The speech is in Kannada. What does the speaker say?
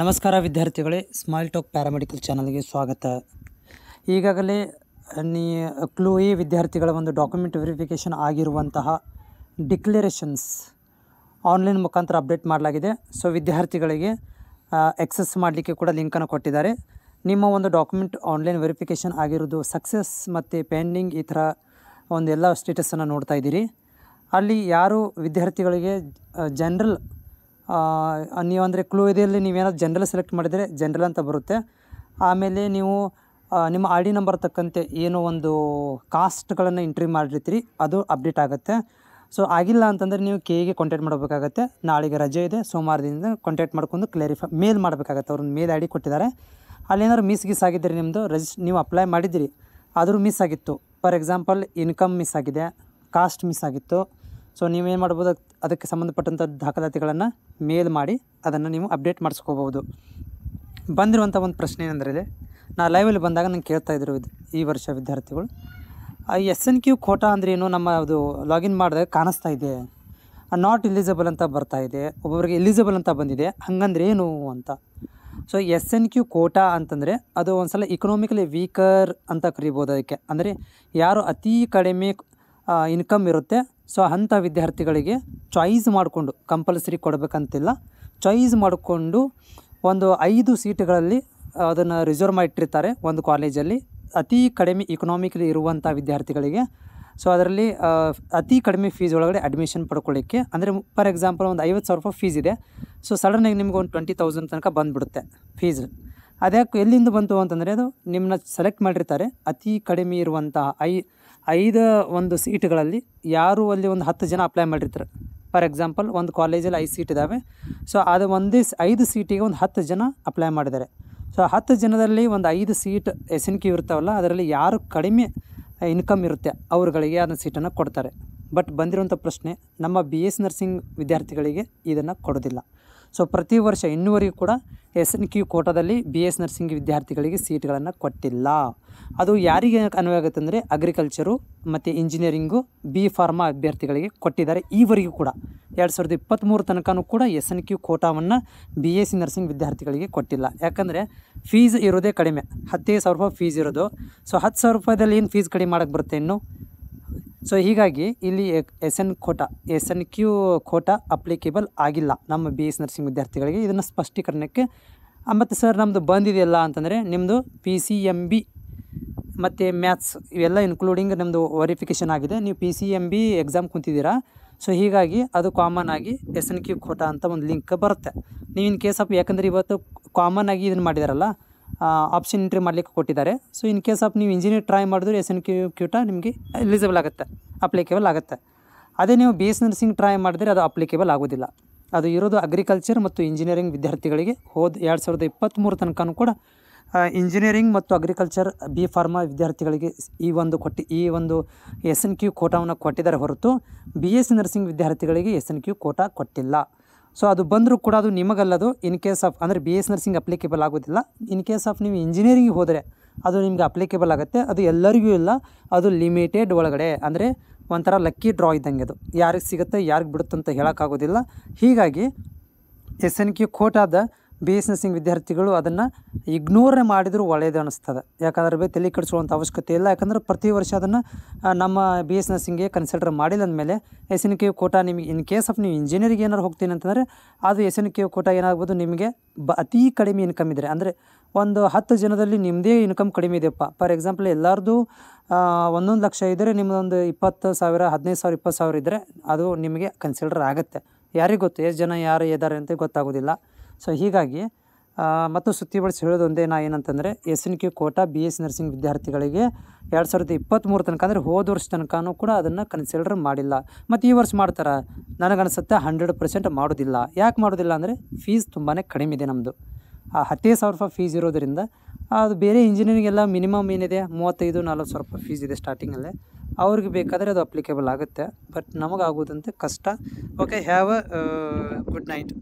ನಮಸ್ಕಾರ ವಿದ್ಯಾರ್ಥಿಗಳೇ ಸ್ಮೈಲ್ ಟಾಕ್ ಪ್ಯಾರಾಮೆಡಿಕಲ್ ಚಾನಲ್ಗೆ ಸ್ವಾಗತ ಈಗಾಗಲೇ ನೀ ಕ್ಲೂಯಿ ವಿದ್ಯಾರ್ಥಿಗಳ ಒಂದು ಡಾಕ್ಯುಮೆಂಟ್ ವೆರಿಫಿಕೇಷನ್ ಆಗಿರುವಂತಹ ಡಿಕ್ಲರೇಷನ್ಸ್ ಆನ್ಲೈನ್ ಮುಖಾಂತರ ಅಪ್ಡೇಟ್ ಮಾಡಲಾಗಿದೆ ಸೊ ವಿದ್ಯಾರ್ಥಿಗಳಿಗೆ ಎಕ್ಸಸ್ ಮಾಡಲಿಕ್ಕೆ ಕೂಡ ಲಿಂಕನ್ನು ಕೊಟ್ಟಿದ್ದಾರೆ ನಿಮ್ಮ ಒಂದು ಡಾಕ್ಯುಮೆಂಟ್ ಆನ್ಲೈನ್ ವೆರಿಫಿಕೇಷನ್ ಆಗಿರೋದು ಸಕ್ಸಸ್ ಮತ್ತು ಪೆಂಡಿಂಗ್ ಈ ಥರ ಒಂದೆಲ್ಲ ಸ್ಟೇಟಸನ್ನು ನೋಡ್ತಾ ಇದ್ದೀರಿ ಅಲ್ಲಿ ಯಾರು ವಿದ್ಯಾರ್ಥಿಗಳಿಗೆ ಜನರಲ್ ಅಂದರೆ ಕ್ಲೂ ಇದೆಯಲ್ಲಿ ನೀವೇನಾದ್ರು ಜನರಲ್ ಸೆಲೆಕ್ಟ್ ಮಾಡಿದರೆ ಜನ್ರಲ್ ಅಂತ ಬರುತ್ತೆ ಆಮೇಲೆ ನೀವು ನಿಮ್ಮ ಐ ಡಿ ನಂಬರ್ ತಕ್ಕಂತೆ ಏನೋ ಒಂದು ಕಾಸ್ಟ್ಗಳನ್ನು ಎಂಟ್ರಿ ಮಾಡಿರ್ತೀರಿ ಅದು ಅಪ್ಡೇಟ್ ಆಗುತ್ತೆ ಸೊ ಆಗಿಲ್ಲ ಅಂತಂದರೆ ನೀವು ಕೆ ಎಗೆ ಕಾಂಟ್ಯಾಕ್ಟ್ ಮಾಡಬೇಕಾಗತ್ತೆ ನಾಳೆಗೆ ರಜೆ ಇದೆ ಸೋಮವಾರದಿಂದ ಕಾಂಟ್ಯಾಕ್ಟ್ ಮಾಡ್ಕೊಂಡು ಕ್ಲಾರಿಫೈ ಮೇಲ್ ಮಾಡಬೇಕಾಗತ್ತೆ ಅವ್ರನ್ನ ಮೇಲ್ ಐ ಡಿ ಕೊಟ್ಟಿದ್ದಾರೆ ಅಲ್ಲೇನಾದ್ರು ಮಿಸ್ ಗಿಸ್ ಆಗಿದ್ದರೆ ನಿಮ್ಮದು ರಜಿಸ್ ನೀವು ಅಪ್ಲೈ ಮಾಡಿದ್ದೀರಿ ಆದರೂ ಮಿಸ್ ಆಗಿತ್ತು ಫಾರ್ ಎಕ್ಸಾಂಪಲ್ ಇನ್ಕಮ್ ಮಿಸ್ ಆಗಿದೆ ಕಾಸ್ಟ್ ಮಿಸ್ ಆಗಿತ್ತು ಸೊ ನೀವೇನು ಮಾಡ್ಬೋದು ಅದಕ್ಕೆ ಸಂಬಂಧಪಟ್ಟಂಥ ದಾಖಲಾತಿಗಳನ್ನು ಮೇಲ್ ಮಾಡಿ ಅದನ್ನು ನೀವು ಅಪ್ಡೇಟ್ ಮಾಡಿಸ್ಕೋಬೋದು ಬಂದಿರುವಂಥ ಒಂದು ಪ್ರಶ್ನೆ ಏನಂದರೆ ನಾ ಲೈವಲ್ಲಿ ಬಂದಾಗ ನಂಗೆ ಕೇಳ್ತಾ ಇದ್ರು ಈ ವರ್ಷ ವಿದ್ಯಾರ್ಥಿಗಳು ಆ ಎಸ್ ಎನ್ ಕ್ಯೂ ಖೋಟಾ ಅಂದ್ರೇನು ನಮ್ಮ ಅದು ಲಾಗಿನ್ ಮಾಡಿದಾಗ ಕಾಣಿಸ್ತಾ ಇದೆ ನಾಟ್ ಎಲಿಜಿಬಲ್ ಅಂತ ಬರ್ತಾ ಇದೆ ಒಬ್ಬೊಬ್ಬರಿಗೆ ಎಲಿಜಿಬಲ್ ಅಂತ ಬಂದಿದೆ ಹಂಗಂದ್ರೆ ಏನು ಅಂತ so S N Q quota ಅಂತಂದರೆ ಅದು ಒಂದು ಸಲ ಇಕನಾಮಿಕಲಿ ವೀಕರ್ ಅಂತ ಕರಿಬೋದು ಅದಕ್ಕೆ ಅಂದರೆ ಯಾರು ಅತೀ ಕಡಿಮೆ ಇನ್ಕಮ್ ಇರುತ್ತೆ ಸೊ ಅಂಥ ವಿದ್ಯಾರ್ಥಿಗಳಿಗೆ ಚಾಯ್ಸ್ ಮಾಡಿಕೊಂಡು ಕಂಪಲ್ಸರಿ ಕೊಡಬೇಕಂತಿಲ್ಲ ಚಾಯ್ಸ್ ಮಾಡಿಕೊಂಡು ಒಂದು ಐದು ಸೀಟ್ಗಳಲ್ಲಿ ಅದನ್ನು ರಿಸರ್ವ್ ಮಾಡಿಟ್ಟಿರ್ತಾರೆ ಒಂದು ಕಾಲೇಜಲ್ಲಿ ಅತಿ ಕಡಿಮೆ ಇಕನಾಮಿಕಲಿ ಇರುವಂಥ ವಿದ್ಯಾರ್ಥಿಗಳಿಗೆ ಸೊ ಅದರಲ್ಲಿ ಅತಿ ಕಡಿಮೆ ಫೀಸ್ ಒಳಗಡೆ ಅಡ್ಮಿಷನ್ ಪಡ್ಕೊಳ್ಳಿಕ್ಕೆ ಅಂದರೆ ಫಾರ್ ಎಕ್ಸಾಂಪಲ್ ಒಂದು ಐವತ್ತು ಸಾವಿರ ರೂಪಾಯಿ ಫೀಸ್ ಇದೆ ಸೊ ಸಡನ್ನಾಗಿ ನಿಮ್ಗೆ ಒಂದು ಟ್ವೆಂಟಿ ತೌಸಂಡ್ ತನಕ ಬಂದುಬಿಡುತ್ತೆ ಫೀಸ್ ಅದ್ಯಾಕೆ ಎಲ್ಲಿಂದ ಬಂತು ಅಂತಂದರೆ ಅದು ನಿಮ್ಮನ್ನ ಸೆಲೆಕ್ಟ್ ಮಾಡಿರ್ತಾರೆ ಅತಿ ಕಡಿಮೆ ಇರುವಂತಹ ಐ ಐದು ಒಂದು ಸೀಟ್ಗಳಲ್ಲಿ ಯಾರು ಅಲ್ಲಿ ಒಂದು ಹತ್ತು ಜನ ಅಪ್ಲೈ ಮಾಡಿರ್ತಾರೆ ಫಾರ್ ಎಕ್ಸಾಂಪಲ್ ಒಂದು ಕಾಲೇಜಲ್ಲಿ ಐದು ಸೀಟ್ ಇದ್ದಾವೆ ಸೊ ಅದು ಒಂದೇ ಐದು ಸೀಟಿಗೆ ಒಂದು ಹತ್ತು ಜನ ಅಪ್ಲೈ ಮಾಡಿದ್ದಾರೆ ಸೊ ಹತ್ತು ಜನದಲ್ಲಿ ಒಂದು ಐದು ಸೀಟ್ ಎಸ್ ಎನ್ ಕ್ಯೂ ಇರ್ತಾವಲ್ಲ ಅದರಲ್ಲಿ ಯಾರು ಕಡಿಮೆ ಇನ್ಕಮ್ ಇರುತ್ತೆ ಅವ್ರುಗಳಿಗೆ ಅದನ್ನು ಸೀಟನ್ನು ಕೊಡ್ತಾರೆ ಬಟ್ ಬಂದಿರುವಂಥ ಪ್ರಶ್ನೆ ನಮ್ಮ ಬಿ ಎಸ್ ನರ್ಸಿಂಗ್ ವಿದ್ಯಾರ್ಥಿಗಳಿಗೆ ಇದನ್ನು ಕೊಡೋದಿಲ್ಲ ಸೊ ಪ್ರತಿ ವರ್ಷ ಇನ್ನೂವರೆಗೂ ಕೂಡ ಎಸ್ ಎನ್ ಕ್ಯೂ ಕೋಟಾದಲ್ಲಿ ಬಿ ಎಸ್ ನರ್ಸಿಂಗ್ ವಿದ್ಯಾರ್ಥಿಗಳಿಗೆ ಸೀಟ್ಗಳನ್ನು ಕೊಟ್ಟಿಲ್ಲ ಅದು ಯಾರಿಗೆ ಅನ್ವಯ ಆಗುತ್ತೆ ಅಂದರೆ ಅಗ್ರಿಕಲ್ಚರು ಮತ್ತು ಇಂಜಿನಿಯರಿಂಗು ಬಿ ಫಾರ್ಮಾ ಅಭ್ಯರ್ಥಿಗಳಿಗೆ ಕೊಟ್ಟಿದ್ದಾರೆ ಈವರೆಗೂ ಕೂಡ ಎರಡು ಸಾವಿರದ ಇಪ್ಪತ್ತ್ಮೂರು ತನಕನೂ ಕೂಡ ಎಸ್ ಎನ್ ಕ್ಯೂ ಕೋಟಾವನ್ನು ಬಿ ಎಸ್ ಸಿ ನರ್ಸಿಂಗ್ ವಿದ್ಯಾರ್ಥಿಗಳಿಗೆ ಕೊಟ್ಟಿಲ್ಲ ಯಾಕಂದರೆ ಫೀಸ್ ಇರೋದೇ ಕಡಿಮೆ ಹತ್ತೈದು ಸಾವಿರ ರೂಪಾಯಿ ಫೀಸ್ ಇರೋದು ಸೊ ಹತ್ತು ಸಾವಿರ ರೂಪಾಯಿದಲ್ಲಿ ಏನು ಫೀಸ್ ಕಡಿಮೆ ಮಾಡೋಕ್ಕೆ ಬರುತ್ತೆ ಇನ್ನು ಸೊ ಹೀಗಾಗಿ ಇಲ್ಲಿ S N quota S N Q quota applicable ಆಗಿಲ್ಲ ನಮ್ಮ ಬಿ ಎಸ್ ನರ್ಸಿಂಗ್ ವಿದ್ಯಾರ್ಥಿಗಳಿಗೆ ಇದನ್ನು ಸ್ಪಷ್ಟೀಕರಣಕ್ಕೆ ಮತ್ತು ಸರ್ ನಮ್ಮದು ಬಂದಿದೆಯಲ್ಲ ಅಂತಂದರೆ ನಿಮ್ಮದು ಪಿ ಸಿ ಎಮ್ ಬಿ ಮತ್ತು ಮ್ಯಾಥ್ಸ್ ಇವೆಲ್ಲ ಇನ್ಕ್ಲೂಡಿಂಗ್ ನಮ್ಮದು ವೆರಿಫಿಕೇಷನ್ ಆಗಿದೆ ನೀವು P C M B exam ಕುಂತಿದ್ದೀರಾ ಸೊ ಹೀಗಾಗಿ ಅದು ಕಾಮನ್ ಆಗಿ ಎಸ್ ಎನ್ ಕ್ಯೂ ಕೋಟಾ ಅಂತ ಒಂದು ಲಿಂಕ್ ಬರುತ್ತೆ ನೀವು ಇನ್ ಕೇಸ್ ಆಫ್ ಯಾಕಂದರೆ ಇವತ್ತು ಕಾಮನ್ ಆಗಿ ಇದನ್ನು ಮಾಡಿದಾರಲ್ಲ ಆಪ್ಷನ್ ಎಂಟ್ರಿ ಮಾಡಲಿಕ್ಕೆ ಕೊಟ್ಟಿದ್ದಾರೆ ಸೊ ಇನ್ ಕೇಸ್ ಆಫ್ ನೀವು ಇಂಜಿನಿಯರ್ ಟ್ರೈ ಮಾಡಿದ್ರೆ ಎಸ್ ಎನ್ ಕ್ಯೂ ಕ್ಯೂಟ ನಿಮಗೆ ಎಲಿಜಿಬಲ್ ಆಗುತ್ತೆ ಅಪ್ಲಿಕೇಬಲ್ ಆಗುತ್ತೆ ಅದೇ ನೀವು ಬಿ ಎಸ್ ನರ್ಸಿಂಗ್ ಟ್ರೈ ಮಾಡಿದ್ರೆ ಅದು ಅಪ್ಲಿಕೇಬಲ್ ಆಗೋದಿಲ್ಲ ಅದು ಇರೋದು ಅಗ್ರಿಕಲ್ಚರ್ ಮತ್ತು ಇಂಜಿನಿಯರಿಂಗ್ ವಿದ್ಯಾರ್ಥಿಗಳಿಗೆ ಹೋದ ಎರಡು ಸಾವಿರದ ಇಪ್ಪತ್ತ್ಮೂರು ತನಕನೂ ಕೂಡ ಇಂಜಿನಿಯರಿಂಗ್ ಮತ್ತು ಅಗ್ರಿಕಲ್ಚರ್ ಬಿ ಫಾರ್ಮಾ ವಿದ್ಯಾರ್ಥಿಗಳಿಗೆ ಈ ಒಂದು ಕೊಟ್ಟಿ ಈ ಒಂದು ಎಸ್ ಎನ್ ಕ್ಯೂ ಕೋಟಾವನ್ನು ಕೊಟ್ಟಿದ್ದಾರೆ ಹೊರತು ಬಿ ಎಸ್ ನರ್ಸಿಂಗ್ ವಿದ್ಯಾರ್ಥಿಗಳಿಗೆ ಎಸ್ ಎನ್ ಕ್ಯೂ ಕೋಟಾ ಕೊಟ್ಟಿಲ್ಲ ಸೊ ಅದು ಬಂದರೂ ಕೂಡ ಅದು ನಿಮಗಲ್ಲದು ಇನ್ ಕೇಸ್ ಆಫ್ ಅಂದರೆ ಬಿ ಎಸ್ ನರ್ಸಿಂಗ್ ಅಪ್ಲಿಕೇಬಲ್ ಆಗೋದಿಲ್ಲ ಇನ್ ಕೇಸ್ ಆಫ್ ನೀವು ಇಂಜಿನಿಯರಿಂಗ್ ಹೋದರೆ ಅದು ನಿಮಗೆ ಅಪ್ಲಿಕೇಬಲ್ ಆಗುತ್ತೆ ಅದು ಎಲ್ಲರಿಗೂ ಇಲ್ಲ ಅದು ಲಿಮಿಟೆಡ್ ಒಳಗಡೆ ಅಂದರೆ ಒಂಥರ ಲಕ್ಕಿ ಡ್ರಾ ಇದ್ದಂಗೆ ಅದು ಯಾರಿಗೆ ಸಿಗುತ್ತೆ ಯಾರಿಗೆ ಬಿಡುತ್ತಂತ ಹೇಳೋಕ್ಕಾಗೋದಿಲ್ಲ ಹೀಗಾಗಿ ಎಸ್ ಎನ್ ಕ್ಯೂ ಕೋಟಾದ ಬಿ ಎಸ್ ನರ್ಸಿಂಗ್ ವಿದ್ಯಾರ್ಥಿಗಳು ಅದನ್ನು ಇಗ್ನೋರ್ ಮಾಡಿದರೂ ಒಳ್ಳೆಯದು ಅನಿಸ್ತದೆ ಯಾಕಂದ್ರೆ ಬೇ ತಲೆ ಕೆಡಿಸ್ಕೊಳ್ಳೋಂಥ ಅವಶ್ಯಕತೆ ಇಲ್ಲ ಯಾಕಂದ್ರೆ ಪ್ರತಿ ವರ್ಷ ಅದನ್ನು ನಮ್ಮ ಬಿ ಎಸ್ ನರ್ಸಿಂಗ್ಗೆ ಕನ್ಸಿಡರ್ ಮಾಡಿಲ್ಲ ಅಂದಮೇಲೆ ಎಸ್ ಎನ್ ಕೆ ಕೋಟಾ ನಿಮಗೆ ಇನ್ ಕೇಸ್ ಆಫ್ ನೀವು ಇಂಜಿನಿಯರಿಂಗ್ ಏನಾರು ಹೋಗ್ತೀನಿ ಅಂತಂದರೆ ಅದು ಎಸ್ ಎನ್ ಕೆ ಕೋಟಾ ಏನಾಗ್ಬೋದು ನಿಮಗೆ ಬ ಅತೀ ಕಡಿಮೆ ಇನ್ಕಮ್ ಇದ್ದರೆ ಅಂದರೆ ಒಂದು ಹತ್ತು ಜನದಲ್ಲಿ ನಿಮ್ಮದೇ ಇನ್ಕಮ್ ಕಡಿಮೆ ಇದೆಯಪ್ಪ ಫಾರ್ ಎಕ್ಸಾಂಪಲ್ ಎಲ್ಲರದು ಒಂದೊಂದು ಲಕ್ಷ ಇದ್ದರೆ ನಿಮ್ಮದೊಂದು ಇಪ್ಪತ್ತು ಸಾವಿರ ಹದಿನೈದು ಸಾವಿರ ಇಪ್ಪತ್ತು ಸಾವಿರ ಇದ್ದರೆ ಅದು ನಿಮಗೆ ಕನ್ಸಿಡರ್ ಆಗುತ್ತೆ ಯಾರಿಗೆ ಗೊತ್ತು ಎಷ್ಟು ಜನ ಯಾರು ಇದ್ದಾರೆ ಅಂತ ಗೊತ್ತಾಗೋದಿಲ್ಲ ಸೊ ಹೀಗಾಗಿ ಮತ್ತು ಸುತ್ತಿಬಡಿಸಿ ಹೇಳೋದೊಂದೇ ನಾ ಏನಂತಂದರೆ S N Q quota B S nursing ವಿದ್ಯಾರ್ಥಿಗಳಿಗೆ ಎರಡು ಸಾವಿರದ ಇಪ್ಪತ್ತ್ಮೂರು ತನಕ ಅಂದರೆ ಹೋದ ವರ್ಷ ತನಕನೂ ಕೂಡ ಅದನ್ನು ಕನ್ಸಿಡರ್ ಮಾಡಿಲ್ಲ ಮತ್ತು ಈ ವರ್ಷ ಮಾಡ್ತಾರೆ ನನಗನ್ಸುತ್ತೆ ಹಂಡ್ರೆಡ್ ಪರ್ಸೆಂಟ್ ಮಾಡೋದಿಲ್ಲ ಯಾಕೆ ಮಾಡೋದಿಲ್ಲ ಅಂದರೆ ಫೀಸ್ ತುಂಬಾ ಕಡಿಮೆ ಇದೆ ನಮ್ಮದು ಆ ಹತ್ತೈದು ಸಾವಿರ ರೂಪಾಯಿ ಫೀಸ್ ಇರೋದರಿಂದ ಅದು ಬೇರೆ ಇಂಜಿನಿಯರಿಂಗ್ ಎಲ್ಲ ಮಿನಿಮಮ್ ಏನಿದೆ ಮೂವತ್ತೈದು ನಲ್ವತ್ತು ಸಾವಿರ ರೂಪಾಯಿ ಫೀಸ್ ಇದೆ ಸ್ಟಾರ್ಟಿಂಗಲ್ಲೇ ಅವ್ರಿಗೆ ಬೇಕಾದರೆ ಅದು ಅಪ್ಲಿಕೇಬಲ್ ಆಗುತ್ತೆ ಬಟ್ ನಮಗಾಗೋದಂತೆ ಕಷ್ಟ okay have a good night